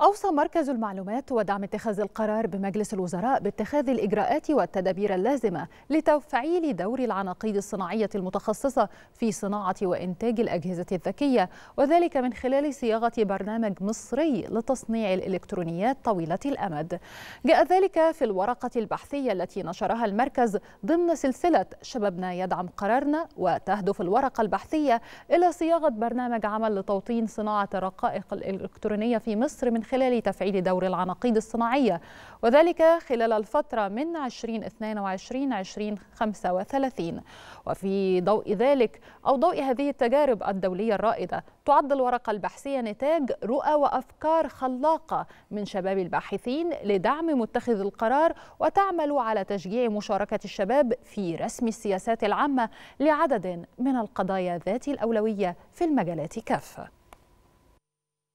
أوصى مركز المعلومات ودعم اتخاذ القرار بمجلس الوزراء باتخاذ الإجراءات والتدابير اللازمة لتفعيل دور العناقيد الصناعية المتخصصة في صناعة وإنتاج الأجهزة الذكية وذلك من خلال صياغة برنامج مصري لتصنيع الإلكترونيات طويلة الأمد جاء ذلك في الورقة البحثية التي نشرها المركز ضمن سلسلة شبابنا يدعم قرارنا وتهدف الورقة البحثية إلى صياغة برنامج عمل لتوطين صناعة الرقائق الإلكترونية في مصر من من خلال تفعيل دور العناقيد الصناعية وذلك خلال الفترة من 2022 2035 وفي ضوء ذلك أو ضوء هذه التجارب الدولية الرائدة تعد الورقة البحثية نتاج رؤى وأفكار خلاقة من شباب الباحثين لدعم متخذ القرار وتعمل على تشجيع مشاركة الشباب في رسم السياسات العامة لعدد من القضايا ذات الأولوية في المجالات كافة